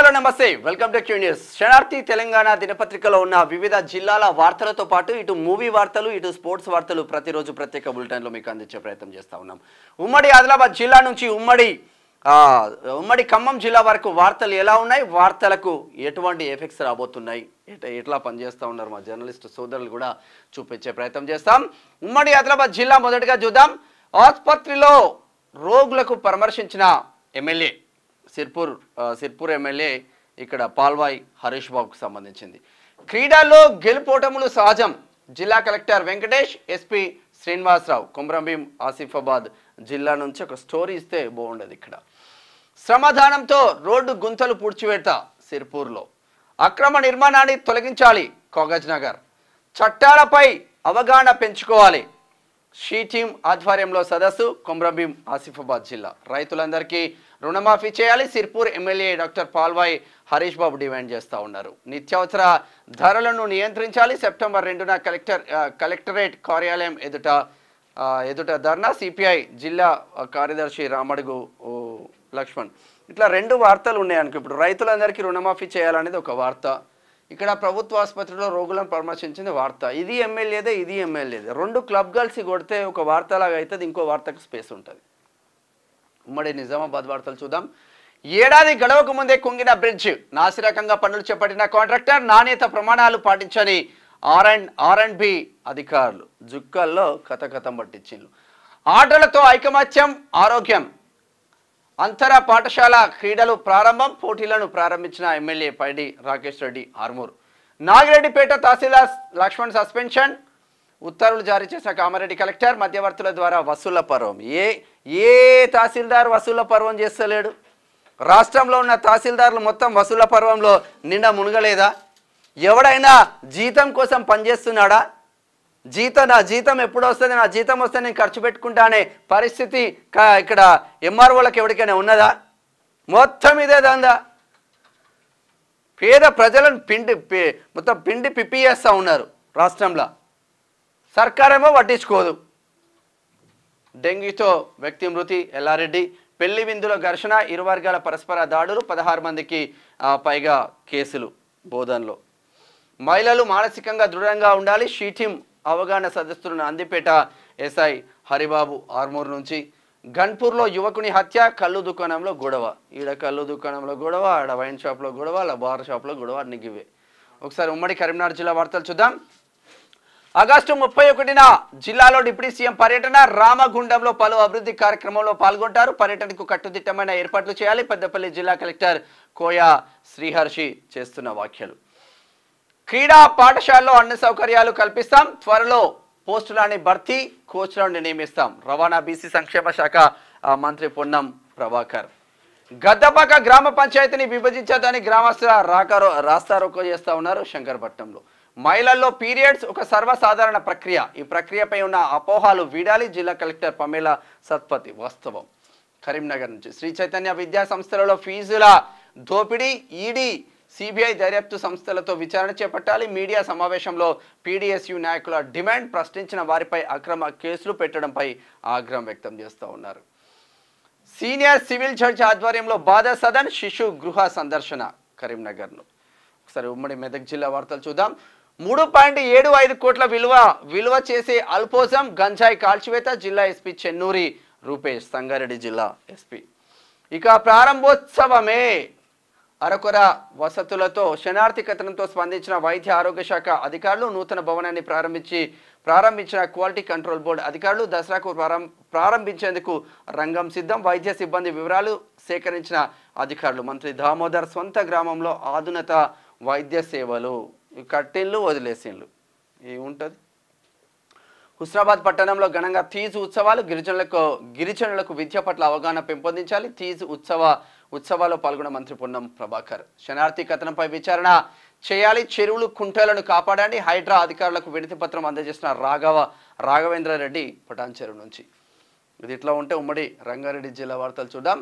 hello నమస్తే welcome to Q news శరణార్థి తెలంగాణ దినపత్రికలో ఉన్న వివిధ జిల్లాల వార్తలతో పాటు ఇటు మూవీ వార్తలు ఇటు స్పోర్ట్స్ వార్తలు ప్రతిరోజు ప్రత్యేక బులెటిన్లో మీకు అందించే ప్రయత్నం చేస్తూ ఉన్నాం ఉమ్మడి ఆదిలాబాద్ జిల్లా నుంచి ఉమ్మడి ఉమ్మడి ఖమ్మం జిల్లా వరకు వార్తలు ఎలా ఉన్నాయి వార్తలకు ఎటువంటి ఎఫెక్ట్స్ రాబోతున్నాయి ఎట్లా పనిచేస్తూ ఉన్నారు మా జర్నలిస్ట్ సోదరులు కూడా చూపించే ప్రయత్నం చేస్తాం ఉమ్మడి ఆదిలాబాద్ జిల్లా మొదటిగా చూద్దాం ఆసుపత్రిలో రోగులకు పరామర్శించిన ఎమ్మెల్యే సిర్పూర్ సిర్పూర్ ఎమ్మెల్యే ఇక్కడ పాల్వాయ్ హరీష్ బాబుకు సంబంధించింది క్రీడల్లో గెలుపోటములు సహజం జిల్లా కలెక్టర్ వెంకటేష్ ఎస్పీ శ్రీనివాసరావు కుమ్రంభీం ఆసిఫాబాద్ జిల్లా నుంచి ఒక స్టోరీ ఇస్తే బాగుండదు ఇక్కడ శ్రమధానంతో రోడ్డు గుంతలు పూడ్చివేత సిర్పూర్లో అక్రమ నిర్మాణాన్ని తొలగించాలి కాగజ్ నగర్ చట్టాలపై అవగాహన పెంచుకోవాలి షీ టీం ఆధ్వర్యంలో సదస్సు కుమ్రభీం ఆసిఫాబాద్ జిల్లా రైతులందరికీ రుణమాఫీ చేయాలి Sirpur MLA doctor Palvai Harish Babu demand చేస్తూ ఉన్నారు నిత్యావసర ధరలను నియంత్రించాలి సెప్టెంబర్ రెండున కలెక్టర్ కలెక్టరేట్ కార్యాలయం ఎదుట ఎదుట ధర్నా సిపిఐ జిల్లా కార్యదర్శి రామడుగు లక్ష్మణ్ ఇట్లా రెండు వార్తలు ఉన్నాయి అనుకో ఇప్పుడు రైతులందరికీ రుణమాఫీ చేయాలనేది ఒక వార్త ఇక్కడ ప్రభుత్వ ఆసుపత్రిలో రోగులను పరామర్శించింది వార్త ఇది ఎమ్మెల్యేదే ఇది ఎమ్మెల్యేదే రెండు క్లబ్ కలిసి కొడితే ఒక వార్తలాగా అవుతుంది ఇంకో వార్తకు స్పేస్ ఉంటుంది ఉమ్మడి నిజామాబాద్ వార్తలు చూద్దాం ఏడాది గడవకు ముందే కుంగిన బ్రిడ్జ్ నాసిరకంగా పనులు చేపట్టిన కాంట్రాక్టర్ నాణ్యత ప్రమాణాలు పాటించని R and R and B అధికారులు జుక్కల్లో కథకథం కథం పట్టించిండ్రు ఆటలతో ఐకమత్యం ఆరోగ్యం అంతర పాఠశాల క్రీడలు ప్రారంభం పోటీలను ప్రారంభించిన ఎమ్మెల్యే పైడి రాకేష్ రెడ్డి ఆర్మూరు నాగిరెడ్డిపేట తహసీల్దార్ లక్ష్మణ్ సస్పెన్షన్ ఉత్తర్వులు జారీ చేసిన కామారెడ్డి కలెక్టర్ మధ్యవర్తుల ద్వారా వసూళ్ల పర్వం ఏ ఏ తహసీల్దార్ వసూళ్ల పర్వం చేస్తలేడు రాష్ట్రంలో ఉన్న తహసీల్దారులు మొత్తం వసూళ్ల పర్వంలో నిండా మునగలేదా ఎవడైనా జీతం కోసం పనిచేస్తున్నాడా జీతం నా జీతం ఎప్పుడు వస్తుంది నా జీతం వస్తే నేను ఖర్చు పెట్టుకుంటా అనే పరిస్థితి ఇక్కడ ఎంఆర్ఓలకు ఎవరికైనా ఉన్నదా మొత్తం ఇదే దందా పేద ప్రజలను పిండి మొత్తం పిండి పిప్పి చేస్తూ ఉన్నారు రాష్ట్రంలో సర్కారేమో పట్టించుకోదు డెంగ్యూతో వ్యక్తి మృతి ఎల్లారెడ్డి పెళ్లి విందుల ఘర్షణ ఇరు వర్గాల పరస్పర దాడులు పదహారు మందికి పైగా కేసులు బోధనలో మహిళలు మానసికంగా దృఢంగా ఉండాలి షీటిం అవగాహన సదస్సులను అందిపేట ఎస్ఐ హరిబాబు ఆర్మూర్ నుంచి గన్పూర్లో యువకుని హత్య కళ్ళు దుకాణంలో గొడవ ఈడ కళ్ళు దుకాణంలో గొడవ ఆడ వైన్ షాప్లో గొడవ అలా బార్ షాప్లో గొడవ నిగివే ఒకసారి ఉమ్మడి కరీంనగర్ జిల్లా వార్తలు చూద్దాం ఆగస్టు ముప్పై ఒకటిన జిల్లాలో డిప్యూటీ సీఎం పర్యటన రామగుండంలో పలు అభివృద్ధి కార్యక్రమంలో పాల్గొంటారు పర్యటనకు కట్టుదిట్టమైన ఏర్పాట్లు చేయాలి పెద్దపల్లి జిల్లా కలెక్టర్ కోయా శ్రీహర్షి చేస్తున్న వ్యాఖ్యలు క్రీడా పాఠశాలలో అన్ని సౌకర్యాలు కల్పిస్తాం త్వరలో పోస్టులని భర్తీ కోచ్లను నియమిస్తాం రవాణా బీసీ సంక్షేమ శాఖ మంత్రి పొన్నం ప్రభాకర్ గద్దపాక గ్రామ పంచాయతీని విభజించడానికి గ్రామస్తుల రాకారో రాస్తారోకో చేస్తూ ఉన్నారు శంకరపట్నంలో మహిళల్లో పీరియడ్స్ ఒక సర్వసాధారణ ప్రక్రియ ఈ ప్రక్రియపై ఉన్న అపోహాలు వీడాలి జిల్లా కలెక్టర్ పమేల సత్పతి వాస్తవం కరీంనగర్ నుంచి శ్రీ చైతన్య విద్యా సంస్థలలో ఫీజుల దోపిడీ ఈడీ సిబిఐ దర్యాప్తు సంస్థలతో విచారణ చేపట్టాలి మీడియా సమావేశంలో పీడిఎస్యు నాయకుల డిమాండ్ ప్రశ్నించిన వారిపై అక్రమ కేసులు పెట్టడంపై ఆగ్రహం వ్యక్తం చేస్తూ ఉన్నారు సీనియర్ సివిల్ జడ్జి ఆధ్వర్యంలో బాధ సదన్ శిశు గృహ సందర్శన కరీంనగర్ను ఒకసారి ఉమ్మడి మెదక్ జిల్లా వార్తలు చూద్దాం మూడు పాయింట్ ఏడు ఐదు కోట్ల విలువ విలువ చేసే అల్పోజం గంజాయి కాల్చివేత జిల్లా ఎస్పీ చెన్నూరి రూపేష్ సంగారెడ్డి జిల్లా ఎస్పీ ఇక ప్రారంభోత్సవమే అరకొర వసతులతో శనార్థి స్పందించిన వైద్య ఆరోగ్య శాఖ అధికారులు నూతన భవనాన్ని ప్రారంభించి ప్రారంభించిన క్వాలిటీ కంట్రోల్ బోర్డు అధికారులు దసరాకు ప్రారంభించేందుకు రంగం సిద్ధం వైద్య సిబ్బంది వివరాలు సేకరించిన అధికారులు మంత్రి దామోదర్ సొంత గ్రామంలో ఆధునత వైద్య సేవలు కట్టిన్లు వదిలేసిన్లు ఏ ఉంటుంది హుస్నాబాద్ పట్టణంలో ఘనంగా తీజు ఉత్సవాలు గిరిజనులకు గిరిజనులకు విద్య పట్ల అవగాహన పెంపొందించాలి తీజు ఉత్సవ ఉత్సవాల్లో పాల్గొన్న మంత్రి పొన్నం ప్రభాకర్ శనార్థి కథనంపై విచారణ చేయాలి చెరువులు కుంటలను కాపాడండి హైడ్రా అధికారులకు వినతి పత్రం అందజేసిన రాఘవ రెడ్డి పటాన్చెరు నుంచి ఇది ఇట్లా ఉంటే ఉమ్మడి రంగారెడ్డి జిల్లా వార్తలు చూద్దాం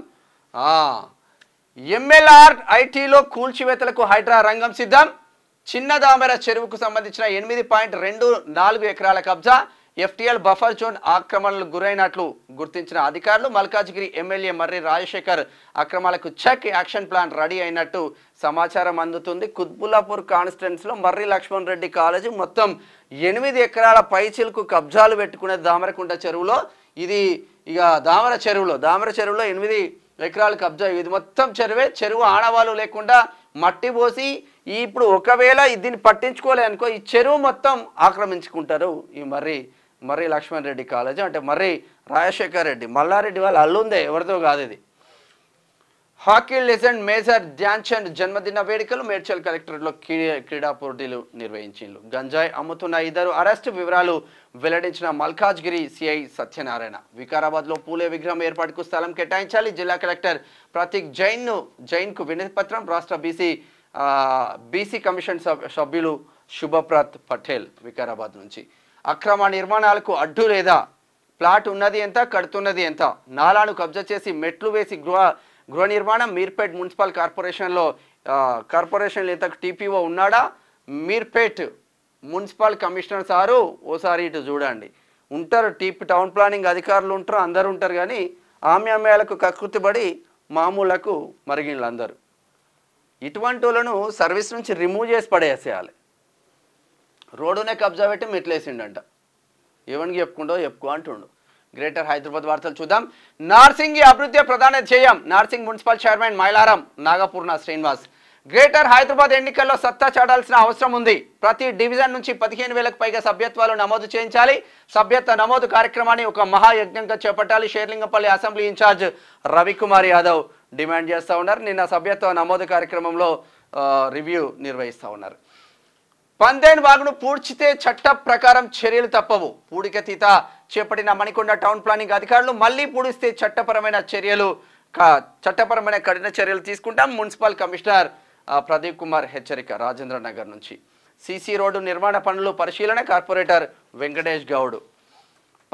ఎంఎల్ఆర్ ఐటీలో కూల్చివేతలకు హైడ్రా రంగం సిద్ధం చిన్నదామెర చెరువుకు సంబంధించిన ఎనిమిది పాయింట్ రెండు నాలుగు ఎకరాల కబ్జా ఎఫ్టీఎల్ బఫర్ జోన్ ఆక్రమణలకు గురైనట్లు గుర్తించిన అధికారులు మల్కాజ్గిరి ఎమ్మెల్యే మర్రి రాజశేఖర్ అక్రమాలకు చెక్ యాక్షన్ ప్లాన్ రెడీ అయినట్టు సమాచారం అందుతుంది కుత్బుల్లాపూర్ కాన్స్టిట్యున్సీలో మర్రి లక్ష్మణ్ రెడ్డి కాలేజీ మొత్తం ఎనిమిది ఎకరాల పైచిలకు కబ్జాలు పెట్టుకునే దామరకుంట చెరువులో ఇది ఇక దామర చెరువులో దామర చెరువులో ఎనిమిది ఎకరాల కబ్జా ఇది మొత్తం చెరువే చెరువు ఆనవాళ్ళు లేకుండా మట్టి పోసి ఇప్పుడు ఒకవేళ దీన్ని పట్టించుకోలే అనుకో ఈ చెరువు మొత్తం ఆక్రమించుకుంటారు ఈ మర్రి మర్రి లక్ష్మణ్ రెడ్డి కాలేజ్ అంటే మర్రి రాజశేఖర్ రెడ్డి మల్లారెడ్డి వాళ్ళ అల్లుందే ఎవరితో కాదు ఇది హాకీ లెజెండ్ మేజర్ ధ్యాన్చంద్ జన్మదిన వేడుకలు మేడ్చల్ కలెక్టరేట్లో క్రీడా పోటీలు నిర్వహించిండ్రు గంజాయి అమ్ముతున్న ఇద్దరు అరెస్టు వివరాలు వెల్లడించిన మల్కాజ్గిరి సిఐ సత్యనారాయణ వికారాబాద్లో పూలే విగ్రహం ఏర్పాటుకు స్థలం కేటాయించాలి జిల్లా కలెక్టర్ ప్రతీక్ జైన్ను జైన్కు వినతిపత్రం రాష్ట్ర బీసీ బీసీ కమిషన్ సభ్యులు శుభప్రత్ పటేల్ వికారాబాద్ నుంచి అక్రమ నిర్మాణాలకు అడ్డు లేదా ప్లాట్ ఉన్నది ఎంత కడుతున్నది ఎంత నాలాను కబ్జా చేసి మెట్లు వేసి గృహ గృహ నిర్మాణం మీర్పేట్ మున్సిపల్ కార్పొరేషన్లో కార్పొరేషన్ ఇంతకు టీపీఓ ఉన్నాడా మీర్పేట్ మున్సిపల్ కమిషనర్ సారు ఓసారి ఇటు చూడండి ఉంటారు టీపీ టౌన్ ప్లానింగ్ అధికారులు ఉంటారు అందరు ఉంటారు కానీ ఆమ్యామ్యాలకు కకృతిపడి మామూలకు మరిగినలు ఇటువంటి వాళ్ళను సర్వీస్ నుంచి రిమూవ్ చేసి పడేసేయాలి రోడ్డునే కబ్జా పెట్టి మెట్లేసిండంట ఏమని చెప్పుకుంటో చెప్పుకో అంటుండు గ్రేటర్ హైదరాబాద్ వార్తలు చూద్దాం నార్సింగ్ అభివృద్ధి ప్రధాన చేయం Narsingi municipal chairman Mylaram Nagapurna Srinivas greater Hyderabad ఎన్నికల్లో సత్తా చాటాల్సిన అవసరం ఉంది ప్రతి డివిజన్ నుంచి పదిహేను వేలకు పైగా సభ్యత్వాలు నమోదు చేయించాలి సభ్యత్వ నమోదు కార్యక్రమాన్ని ఒక మహాయజ్ఞంగా చేపట్టాలి Serilingampally assembly incharge Ravikumar Yadav demand చేస్తూ ఉన్నారు నిన్న సభ్యత్వ నమోదు కార్యక్రమంలో రివ్యూ నిర్వహిస్తూ ఉన్నారు పందేన్ వాగును పూడ్చితే చట్ట ప్రకారం చర్యలు తప్పవు పూడికతీత చేపట్టిన మణికొండ టౌన్ ప్లానింగ్ అధికారులు మళ్లీ పూడిస్తే చట్టపరమైన చర్యలు చట్టపరమైన కఠిన చర్యలు తీసుకుంటాం మున్సిపల్ కమిషనర్ ప్రదీప్ కుమార్ హెచ్చరిక రాజేంద్ర నగర్ నుంచి సీసీ రోడ్డు నిర్మాణ పనులు పరిశీలన కార్పొరేటర్ వెంకటేష్ గౌడ్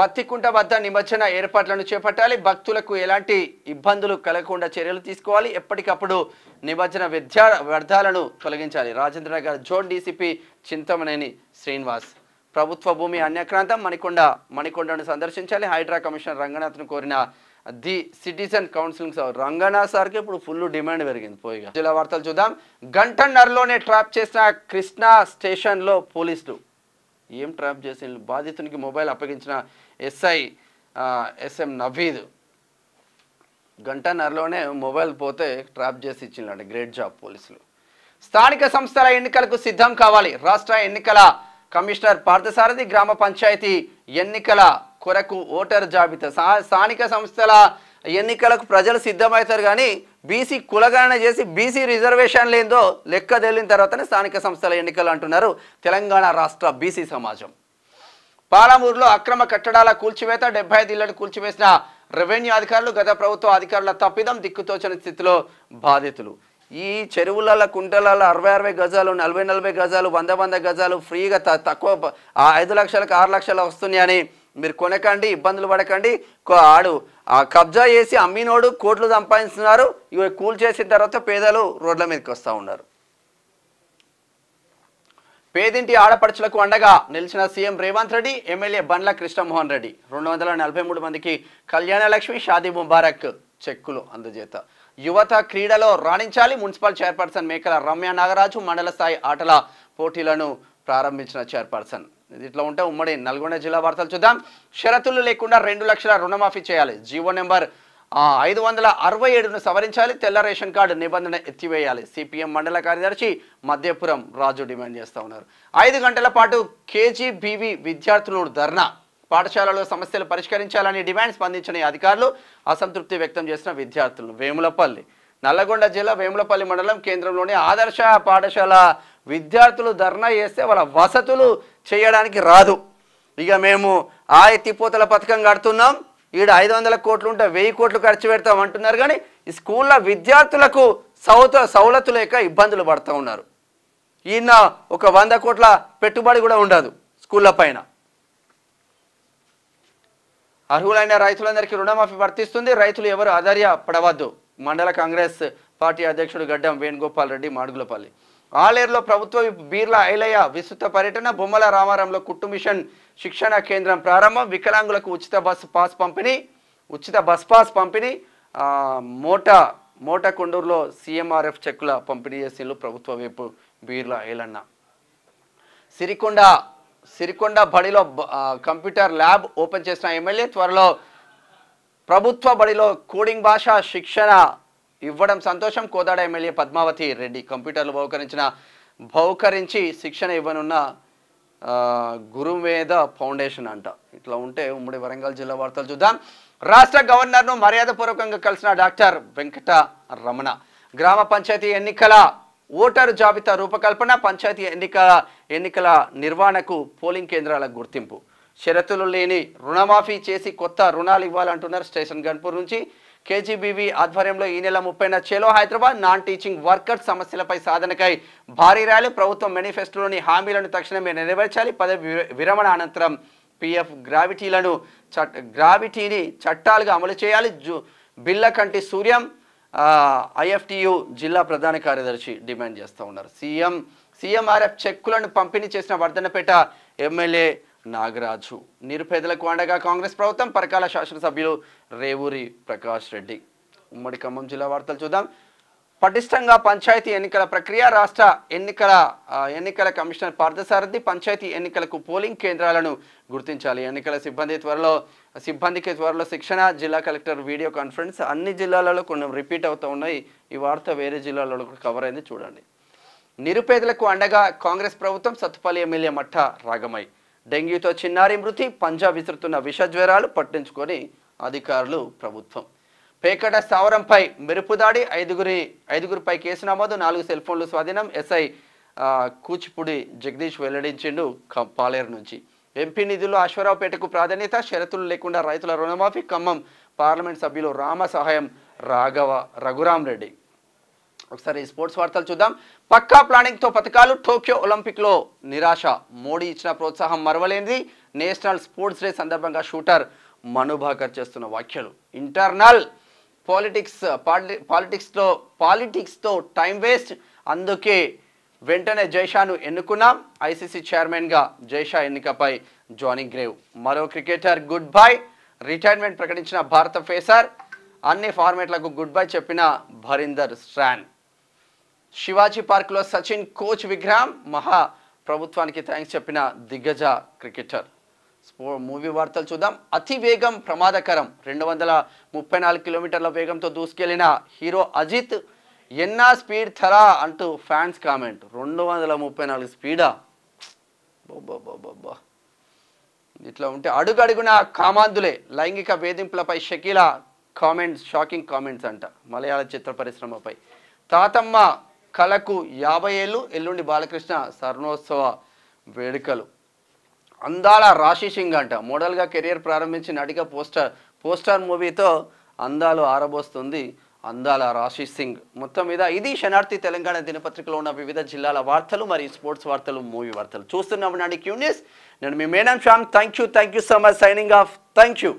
పత్తికుంట వద్ద నిమజ్జన ఏర్పాట్లను చేపట్టాలి భక్తులకు ఎలాంటి ఇబ్బందులు కలగకుండా చర్యలు తీసుకోవాలి ఎప్పటికప్పుడు నిమజ్జన వ్యర్థ వ్యర్థాలను తొలగించాలి రాజేంద్రనగర్ జోన్ డీసీపీ చింతమనేని శ్రీనివాస్ ప్రభుత్వ భూమి అన్యక్రాంతం మణికొండ మణికొండను సందర్శించాలి హైడ్రా కమిషనర్ రంగనాథ్ను కోరిన ది సిటిజన్ కౌన్సిలింగ్ రంగనాథ్ సార్కి ఇప్పుడు ఫుల్ డిమాండ్ పెరిగింది పోయిగా జిల్లా వార్తలు చూద్దాం గంటన్నరలోనే ట్రాప్ చేసిన కృష్ణా స్టేషన్లో పోలీసులు ఏం ట్రాప్ చేసి బాధితునికి మొబైల్ అప్పగించిన ఎస్ఐ ఎస్ఎం నవీద్ గంటన్నరలోనే మొబైల్ పోతే ట్రాప్ చేసి ఇచ్చిందండి గ్రేట్ జాబ్ పోలీసులు స్థానిక సంస్థల ఎన్నికలకు సిద్ధం కావాలి రాష్ట్ర ఎన్నికల కమిషనర్ పార్థసారథి గ్రామ పంచాయతీ ఎన్నికల కొరకు ఓటర్ జాబితా స్థానిక సంస్థల ఎన్నికలకు ప్రజలు సిద్ధమవుతారు కానీ బీసీ కులగణన చేసి బీసీ రిజర్వేషన్ లేదో లెక్క తేలిన తర్వాతనే స్థానిక సంస్థల ఎన్నికలు అంటున్నారు తెలంగాణ రాష్ట్ర బీసీ సమాజం పాలమూరులో అక్రమ కట్టడాల కూల్చివేత డెబ్బై ఐదు ఇళ్లను కూల్చివేసిన రెవెన్యూ అధికారులు గత ప్రభుత్వ అధికారుల తప్పిదం దిక్కుతోచని స్థితిలో బాధితులు ఈ చెరువులలో కుంటలలో అరవై అరవై గజాలు నలభై నలభై గజాలు వంద వంద గజాలు ఫ్రీగా తక్కువ ఐదు లక్షలకు ఆరు లక్షలు వస్తున్నాయని మీరు కొనకండి ఇబ్బందులు పడకండి ఆడు ఆ కబ్జా చేసి అమ్మినోడు కోట్లు సంపాదిస్తున్నారు ఇవి కూల్ చేసిన తర్వాత పేదలు రోడ్ల మీదకి వస్తూ ఉన్నారు పేదింటి ఆడపడుచులకు అండగా నిలిచిన సీఎం రేవంత్ రెడ్డి ఎమ్మెల్యే బండ్ల కృష్ణమోహన్ రెడ్డి రెండు వందల నలభై మూడు మందికి కళ్యాణలక్ష్మి షాదీ ముబారక్ చెక్కులు అందజేత యువత క్రీడలో రాణించాలి మున్సిపల్ చైర్పర్సన్ మేకల రమ్య నాగరాజు మండల స్థాయి ఆటల పోటీలను ప్రారంభించిన చైర్పర్సన్ ఇట్లా ఉంటే ఉమ్మడి నల్గొండ జిల్లా వార్తలు చూద్దాం షరతులు లేకుండా రెండు లక్షల రుణమాఫీ చేయాలి జీవో నెంబర్ ఐదు వందల అరవై ఏడును సవరించాలి తెల్ల రేషన్ కార్డు నిబంధన ఎత్తివేయాలి సిపిఎం మండల కార్యదర్శి మధ్యపురం రాజు డిమాండ్ చేస్తూ ఉన్నారు ఐదు గంటల పాటు కేజీబీవీ విద్యార్థులు ధర్నా పాఠశాలలో సమస్యలు పరిష్కరించాలని డిమాండ్ స్పందించిన అధికారులు అసంతృప్తి వ్యక్తం చేసిన విద్యార్థులు వేములపల్లి నల్లగొండ జిల్లా వేములపల్లి మండలం కేంద్రంలోని ఆదర్శ పాఠశాల విద్యార్థులు ధర్నా చేస్తే వాళ్ళ వసతులు చేయడానికి రాదు ఇక మేము ఆ ఎత్తిపోతల పథకం కడుతున్నాం ఈడ ఐదు వందల కోట్లు ఉంటే వెయ్యి కోట్లు ఖర్చు పెడతాం అంటున్నారు కానీ ఈ స్కూళ్ళ విద్యార్థులకు సౌత సవలతు లేక ఇబ్బందులు పడుతూ ఉన్నారు ఈయన ఒక వంద కోట్ల పెట్టుబడి కూడా ఉండదు స్కూళ్ళ పైన అర్హులైన రైతులందరికీ రుణమాఫీ వర్తిస్తుంది రైతులు ఎవరు ఆధార్య పడవద్దు మండల కాంగ్రెస్ పార్టీ అధ్యక్షుడు గడ్డం వేణుగోపాల్ రెడ్డి మాడుగులపల్లి ఆలేరులో ప్రభుత్వ బీర్లా ఐలయ్య విస్తృత పర్యటన బొమ్మల రామారంలో కుట్టు మిషన్ శిక్షణ కేంద్రం ప్రారంభం వికలాంగులకు ఉచిత బస్ పాస్ పంపిణీ ఉచిత బస్ పాస్ పంపిణీ మోటా మోటా కొండూరులో సీఎంఆర్ఎఫ్ చెక్కుల పంపిణీ చేసిన ప్రభుత్వ వైపు బీర్లా ఐలన్న సిరికొండ సిరికొండ బడిలో కంప్యూటర్ ల్యాబ్ ఓపెన్ చేసిన ఎమ్మెల్యే త్వరలో ప్రభుత్వ బడిలో కోడింగ్ భాష శిక్షణ ఇవ్వడం సంతోషం కోదాడ ఎమ్మెల్యే పద్మావతి రెడ్డి కంప్యూటర్లు బహుకరించిన బహుకరించి శిక్షణ ఇవ్వనున్న గురువేద ఫౌండేషన్ అంట ఇట్లా ఉంటే ఉమ్మడి వరంగల్ జిల్లా వార్తలు చూద్దాం రాష్ట్ర గవర్నర్ను మర్యాదపూర్వకంగా కలిసిన డాక్టర్ వెంకట రమణ గ్రామ పంచాయతీ ఎన్నికల ఓటరు జాబితా రూపకల్పన పంచాయతీ ఎన్నిక ఎన్నికల నిర్వహణకు పోలింగ్ కేంద్రాల గుర్తింపు షరతులు లేని రుణమాఫీ చేసి కొత్త రుణాలు ఇవ్వాలంటున్నారు స్టేషన్ గన్పూర్ నుంచి కేజీబీవీ ఆధ్వర్యంలో ఈ నెల ముప్పైన చేలో హైదరాబాద్ నాన్ టీచింగ్ వర్కర్స్ సమస్యలపై సాధనకై భారీ ర్యాలీ ప్రభుత్వం మేనిఫెస్టోలోని హామీలను తక్షణమే నెరవేర్చాలి పదవి విరమణ అనంతరం పిఎఫ్ గ్రావిటీలను గ్రావిటీని చట్టాలుగా అమలు చేయాలి జు బిల్లకంటి సూర్యం ఐఎఫ్టియు జిల్లా ప్రధాన కార్యదర్శి డిమాండ్ చేస్తూ ఉన్నారు సీఎం సీఎంఆర్ఎఫ్ చెక్కులను పంపిణీ చేసిన వర్ధనపేట ఎమ్మెల్యే నాగరాజు నిరుపేదలకు అండగా కాంగ్రెస్ ప్రభుత్వం పరకాల శాసనసభ్యులు రేవూరి ప్రకాష్ రెడ్డి ఉమ్మడి ఖమ్మం జిల్లా వార్తలు చూద్దాం పటిష్టంగా పంచాయతీ ఎన్నికల ప్రక్రియ రాష్ట్ర ఎన్నికల ఎన్నికల కమిషనర్ పార్థసారథి పంచాయతీ ఎన్నికలకు పోలింగ్ కేంద్రాలను గుర్తించాలి ఎన్నికల సిబ్బంది త్వరలో సిబ్బందికి త్వరలో శిక్షణ జిల్లా కలెక్టర్ వీడియో కాన్ఫరెన్స్ అన్ని జిల్లాలలో కొన్ని రిపీట్ అవుతూ ఉన్నాయి ఈ వార్త వేరే జిల్లాలలో కూడా కవర్ అయింది చూడండి నిరుపేదలకు అండగా కాంగ్రెస్ ప్రభుత్వం సత్తుపల్లి ఎమ్మెల్యే మఠ రాగమై డెంగ్యూతో చిన్నారి మృతి పంజా విసురుతున్న విషజ్వరాలు పట్టించుకొని అధికారులు ప్రభుత్వం పేకట స్థావరంపై మెరుపుదాడి ఐదుగురి ఐదుగురిపై కేసు నమోదు నాలుగు సెల్ ఫోన్లు స్వాధీనం ఎస్ఐ కూచిపూడి జగదీష్ వెల్లడించిండు పాలేరు నుంచి ఎంపీ నిధులు అశ్వరావుపేటకు ప్రాధాన్యత షరతులు లేకుండా రైతుల రుణమాఫీ ఖమ్మం పార్లమెంట్ సభ్యులు రామ సహాయం రాఘవ రఘురాం రెడ్డి ఒకసారి స్పోర్ట్స్ వార్తలు చూద్దాం పక్కా ప్లానింగ్తో పథకాలు టోక్యో ఒలింపిక్లో నిరాశ మోడీ ఇచ్చిన ప్రోత్సాహం మరవలేంది నేషనల్ స్పోర్ట్స్ డే సందర్భంగా షూటర్ మనుభాకర్ చేస్తున్న వ్యాఖ్యలు ఇంటర్నల్ పాలిటిక్స్ పాలి పాలిటిక్స్లో పాలిటిక్స్తో టైం వేస్ట్ అందుకే వెంటనే జైషాను ఎన్నుకున్నాం ఐసీసీ చైర్మన్గా జైషా ఎన్నికపై జానీ గ్రేవ్ మరో క్రికెటర్ గుడ్ బై రిటైర్మెంట్ ప్రకటించిన భారత ఫేసర్ అన్ని ఫార్మేట్లకు గుడ్ బై చెప్పిన భరీందర్ స్ట్రాండ్ శివాజీ పార్క్లో సచిన్ కోచ్ విగ్రహం మహా ప్రభుత్వానికి థ్యాంక్స్ చెప్పిన దిగ్గజ క్రికెటర్ స్పో మూవీ వార్తలు చూద్దాం అతి వేగం ప్రమాదకరం రెండు వందల ముప్పై నాలుగు కిలోమీటర్ల వేగంతో దూసుకెళ్లిన హీరో అజిత్ ఎన్నా స్పీడ్ థరా అంటూ ఫ్యాన్స్ కామెంట్ రెండు వందల ముప్పై నాలుగు స్పీడా ఇట్లా ఉంటే అడుగడుగున కామాంధులే లైంగిక వేధింపులపై షకీల కామెంట్స్ షాకింగ్ కామెంట్స్ అంట మలయాళ చిత్ర పరిశ్రమపై తాతమ్మ కళకు యాభై ఏళ్ళు ఎల్లుండి బాలకృష్ణ స్వర్ణోత్సవ వేడుకలు అందాల రాశి సింగ్ అంట మోడల్గా కెరియర్ ప్రారంభించి నటిగా పోస్టర్ పోస్టర్ మూవీతో అందాలు ఆరబోస్తుంది అందాల రాశి సింగ్ మొత్తం మీద ఇది శనార్థి తెలంగాణ దినపత్రికలో ఉన్న వివిధ జిల్లాల వార్తలు మరియు స్పోర్ట్స్ వార్తలు మూవీ వార్తలు చూస్తున్నాం నాడి న్యూస్ నేను మీ మేనం Shyam thank you thank you so much signing off thank you